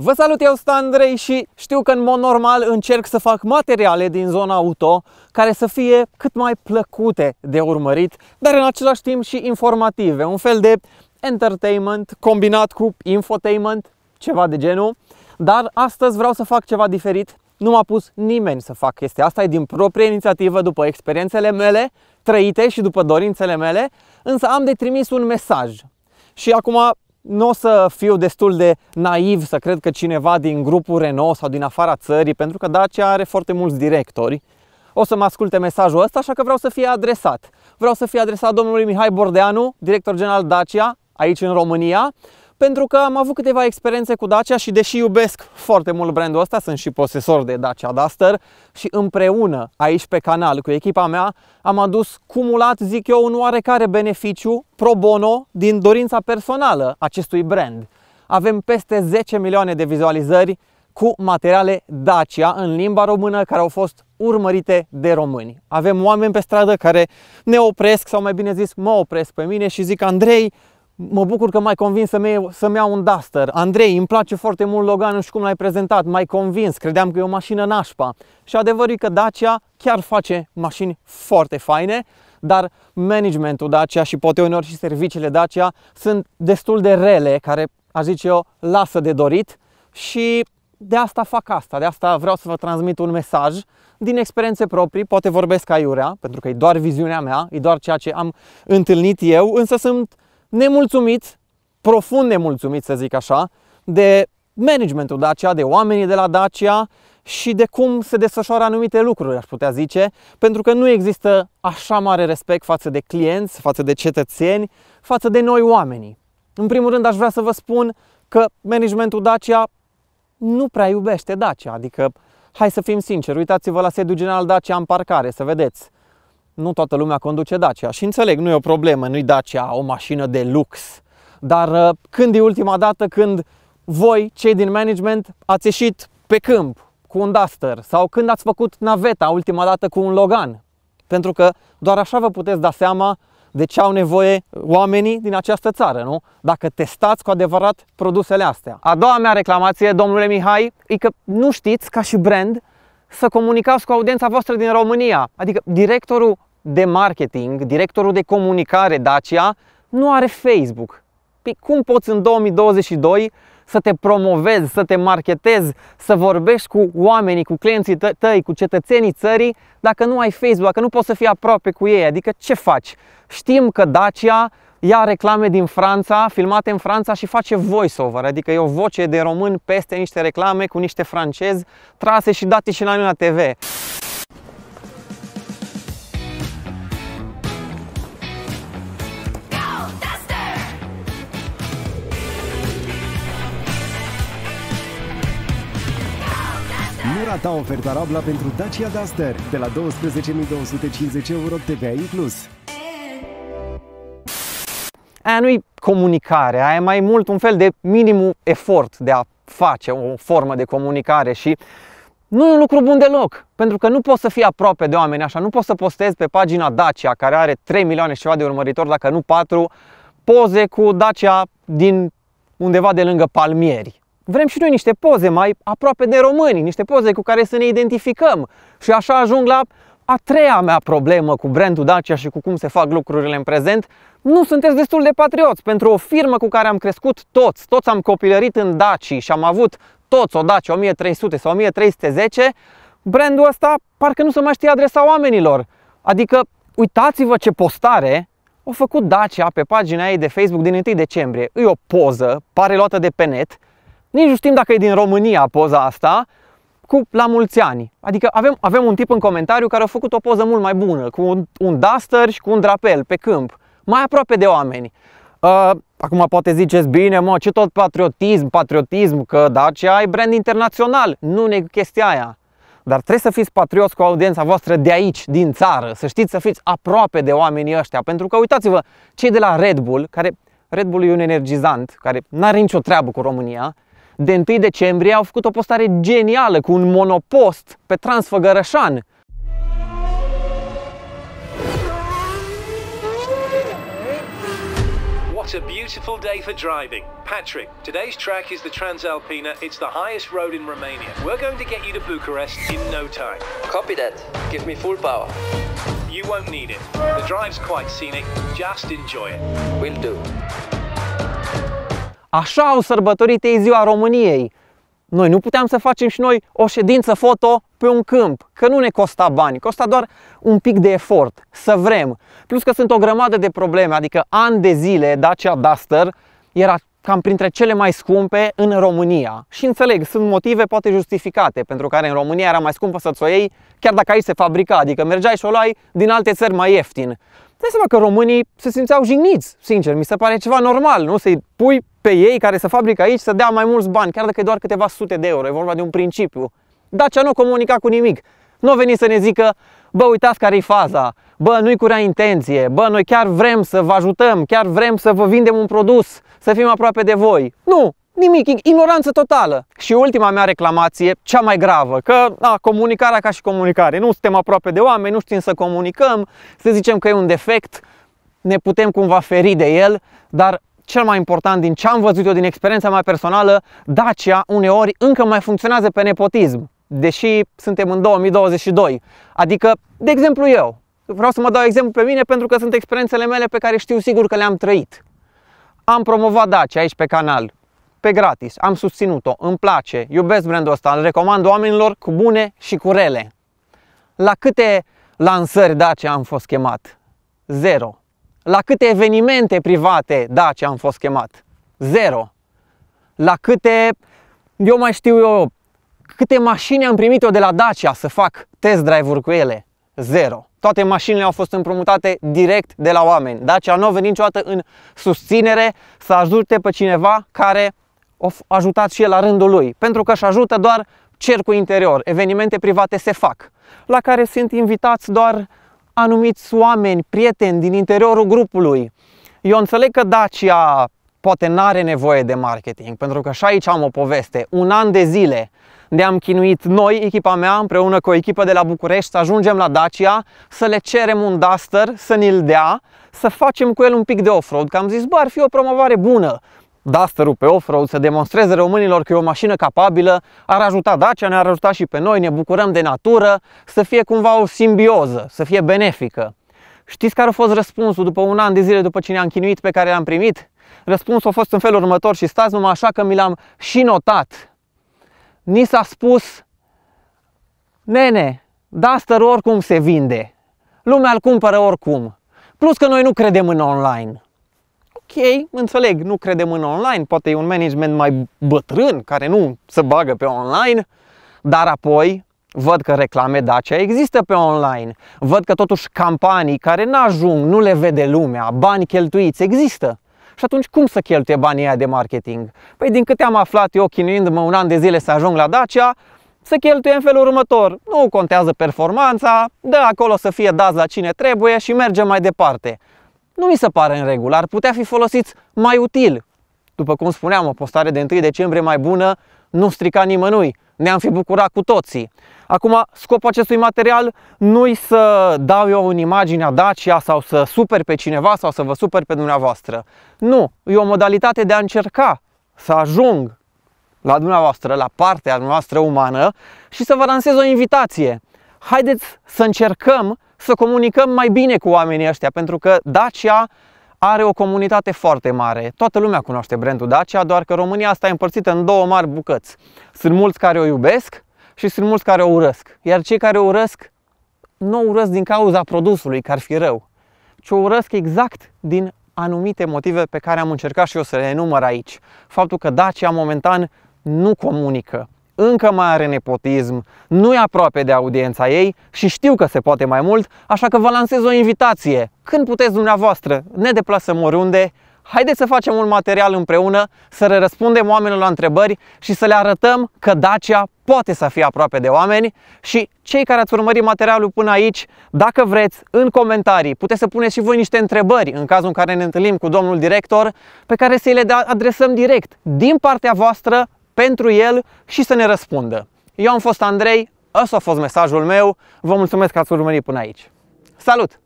Vă salut, eu sunt Andrei și știu că în mod normal încerc să fac materiale din zona auto care să fie cât mai plăcute de urmărit, dar în același timp și informative, un fel de entertainment combinat cu infotainment, ceva de genul. Dar astăzi vreau să fac ceva diferit, nu m-a pus nimeni să fac chestia asta, e din proprie inițiativă, după experiențele mele trăite și după dorințele mele, însă am de trimis un mesaj. Și acum nu o să fiu destul de naiv să cred că cineva din grupul Renault sau din afara țării, pentru că Dacia are foarte mulți directori, o să mă asculte mesajul ăsta, așa că vreau să fie adresat. Vreau să fie adresat domnului Mihai Bordeanu, director general Dacia, aici în România, pentru că am avut câteva experiențe cu Dacia și deși iubesc foarte mult brandul ăsta, sunt și posesor de Dacia Duster și împreună aici pe canal cu echipa mea am adus cumulat, zic eu, un oarecare beneficiu pro bono din dorința personală acestui brand. Avem peste 10 milioane de vizualizări cu materiale Dacia în limba română care au fost urmărite de români. Avem oameni pe stradă care ne opresc sau mai bine zis mă opresc pe mine și zic Andrei, Mă bucur că m-ai convins să-mi, iau, să iau un Duster. Andrei, îmi place foarte mult Logan, nu știu cum l-ai prezentat, m-ai convins, credeam că e o mașină nașpa. Și adevărul e că Dacia chiar face mașini foarte faine, dar managementul Dacia și poate uneori și serviciile Dacia sunt destul de rele, care, aș zice eu, lasă de dorit și de asta fac asta, de asta vreau să vă transmit un mesaj din experiențe proprii, poate vorbesc aiurea, pentru că e doar viziunea mea, e doar ceea ce am întâlnit eu, însă sunt nemulțumit, profund nemulțumit, să zic așa, de managementul Dacia, de oamenii de la Dacia și de cum se desfășoară anumite lucruri, aș putea zice, pentru că nu există așa mare respect față de clienți, față de cetățeni, față de noi oamenii. În primul rând aș vrea să vă spun că managementul Dacia nu prea iubește Dacia, adică hai să fim sinceri, uitați-vă la sediul general Dacia în parcare, să vedeți nu toată lumea conduce Dacia și înțeleg, nu e o problemă, nu-i Dacia o mașină de lux, dar uh, când e ultima dată când voi, cei din management, ați ieșit pe câmp cu un Duster sau când ați făcut naveta ultima dată cu un Logan? Pentru că doar așa vă puteți da seama de ce au nevoie oamenii din această țară, nu? Dacă testați cu adevărat produsele astea. A doua mea reclamație, domnule Mihai, e că nu știți, ca și brand, să comunicați cu audiența voastră din România. Adică directorul de marketing, directorul de comunicare Dacia, nu are Facebook. Păi cum poți în 2022 să te promovezi, să te marketezi, să vorbești cu oamenii, cu clienții tă- tăi, cu cetățenii țării, dacă nu ai Facebook, dacă nu poți să fii aproape cu ei? Adică ce faci? Știm că Dacia ia reclame din Franța, filmate în Franța și face voiceover, adică e o voce de român peste niște reclame cu niște francezi trase și date și la noi la TV. ta oferta Rabla pentru Dacia Duster de la 12.250 euro TVA inclus. Aia nu-i comunicare, aia e mai mult un fel de minimul efort de a face o formă de comunicare și nu e un lucru bun deloc, pentru că nu poți să fii aproape de oameni așa, nu poți să postezi pe pagina Dacia, care are 3 milioane și ceva de urmăritori, dacă nu 4, poze cu Dacia din undeva de lângă palmieri vrem și noi niște poze mai aproape de români, niște poze cu care să ne identificăm. Și așa ajung la a treia mea problemă cu brandul Dacia și cu cum se fac lucrurile în prezent, nu sunteți destul de patrioți pentru o firmă cu care am crescut toți, toți am copilărit în Daci și am avut toți o Dacia 1300 sau 1310, brandul ăsta parcă nu se mai știe adresa oamenilor. Adică uitați-vă ce postare a făcut Dacia pe pagina ei de Facebook din 1 decembrie. E o poză, pare luată de pe net, nici nu știm dacă e din România poza asta, cu la mulți ani. Adică avem, avem un tip în comentariu care a făcut o poză mult mai bună, cu un, un duster și cu un drapel pe câmp, mai aproape de oameni. Uh, acum poate ziceți, bine mă, ce tot patriotism, patriotism, că Dacia e brand internațional, nu ne chestia aia. Dar trebuie să fiți patrioți cu audiența voastră de aici, din țară, să știți să fiți aproape de oamenii ăștia, pentru că uitați-vă, cei de la Red Bull, care Red Bull e un energizant, care n are nicio treabă cu România, de 1 decembrie au făcut o postare genială cu un monopost pe Transfăgărășan. What a beautiful day for driving. Patrick, today's track is the Transalpina. It's the highest road in Romania. We're going to get you to Bucharest in no time. Copy that. Give me full power. You won't need it. The drive's quite scenic. Just enjoy it. Will do. Așa au sărbătorit ei ziua României. Noi nu puteam să facem și noi o ședință foto pe un câmp, că nu ne costa bani, costa doar un pic de efort, să vrem. Plus că sunt o grămadă de probleme, adică ani de zile Dacia Duster era cam printre cele mai scumpe în România. Și înțeleg, sunt motive poate justificate, pentru care în România era mai scumpă să-ți o iei, chiar dacă aici se fabrica, adică mergeai și o luai din alte țări mai ieftin dai seama că românii se simțeau jigniți, sincer, mi se pare ceva normal, nu? Să-i pui pe ei care să fabrică aici să dea mai mulți bani, chiar dacă e doar câteva sute de euro, e vorba de un principiu. Dacia nu comunica cu nimic, nu a venit să ne zică, bă, uitați care-i faza, bă, nu-i cu rea intenție, bă, noi chiar vrem să vă ajutăm, chiar vrem să vă vindem un produs, să fim aproape de voi. Nu, Nimic, ignoranță totală. Și ultima mea reclamație, cea mai gravă, că da, comunicarea ca și comunicare. Nu suntem aproape de oameni, nu știm să comunicăm, să zicem că e un defect, ne putem cumva feri de el, dar cel mai important din ce am văzut eu din experiența mea personală, Dacia uneori încă mai funcționează pe nepotism, deși suntem în 2022. Adică, de exemplu eu, vreau să mă dau exemplu pe mine pentru că sunt experiențele mele pe care știu sigur că le-am trăit. Am promovat Dacia aici pe canal, pe gratis, am susținut-o, îmi place, iubesc brandul ăsta, îl recomand oamenilor cu bune și cu rele. La câte lansări Dacia am fost chemat? Zero. La câte evenimente private Dacia am fost chemat? Zero. La câte, eu mai știu eu, câte mașini am primit-o de la Dacia să fac test drive-uri cu ele? Zero. Toate mașinile au fost împrumutate direct de la oameni. Dacia nu a venit niciodată în susținere să ajute pe cineva care ajutat și el la rândul lui, pentru că își ajută doar cercul interior, evenimente private se fac, la care sunt invitați doar anumiți oameni, prieteni din interiorul grupului. Eu înțeleg că Dacia poate n-are nevoie de marketing, pentru că și aici am o poveste. Un an de zile ne-am chinuit noi, echipa mea, împreună cu o echipă de la București, să ajungem la Dacia, să le cerem un Duster, să ne-l dea, să facem cu el un pic de off-road, că am zis, bă, ar fi o promovare bună. Duster-ul pe off-road, să demonstreze românilor că e o mașină capabilă, ar ajuta Dacia, ne-ar ajuta și pe noi, ne bucurăm de natură, să fie cumva o simbioză, să fie benefică. Știți care a fost răspunsul după un an de zile după ce ne-am chinuit pe care l-am primit? Răspunsul a fost în felul următor și stați numai așa că mi l-am și notat. Ni s-a spus, nene, Duster oricum se vinde, lumea îl cumpără oricum, plus că noi nu credem în online ok, înțeleg, nu credem în online, poate e un management mai bătrân care nu se bagă pe online, dar apoi văd că reclame Dacia există pe online, văd că totuși campanii care nu ajung, nu le vede lumea, bani cheltuiți există. Și atunci cum să cheltuie banii aia de marketing? Păi din câte am aflat eu chinuindu-mă un an de zile să ajung la Dacia, să cheltuie în felul următor. Nu contează performanța, dă acolo să fie dați la cine trebuie și mergem mai departe nu mi se pare în regulă, ar putea fi folosiți mai util. După cum spuneam, o postare de 1 decembrie mai bună nu strica nimănui, ne-am fi bucurat cu toții. Acum, scopul acestui material nu-i să dau eu în imaginea Dacia sau să super pe cineva sau să vă super pe dumneavoastră. Nu, e o modalitate de a încerca să ajung la dumneavoastră, la partea noastră umană și să vă lansez o invitație. Haideți să încercăm să comunicăm mai bine cu oamenii ăștia, pentru că Dacia are o comunitate foarte mare. Toată lumea cunoaște brandul Dacia, doar că România asta e împărțită în două mari bucăți. Sunt mulți care o iubesc și sunt mulți care o urăsc. Iar cei care o urăsc, nu o urăsc din cauza produsului, că ar fi rău, ci o urăsc exact din anumite motive pe care am încercat și eu să le enumăr aici. Faptul că Dacia momentan nu comunică, încă mai are nepotism, nu e aproape de audiența ei și știu că se poate mai mult, așa că vă lansez o invitație. Când puteți dumneavoastră, ne deplasăm oriunde, haideți să facem un material împreună, să le răspundem oamenilor la întrebări și să le arătăm că Dacia poate să fie aproape de oameni și cei care ați urmărit materialul până aici, dacă vreți, în comentarii, puteți să puneți și voi niște întrebări în cazul în care ne întâlnim cu domnul director, pe care să le da- adresăm direct, din partea voastră, pentru el și să ne răspundă. Eu am fost Andrei, ăsta a fost mesajul meu, vă mulțumesc că ați urmărit până aici. Salut!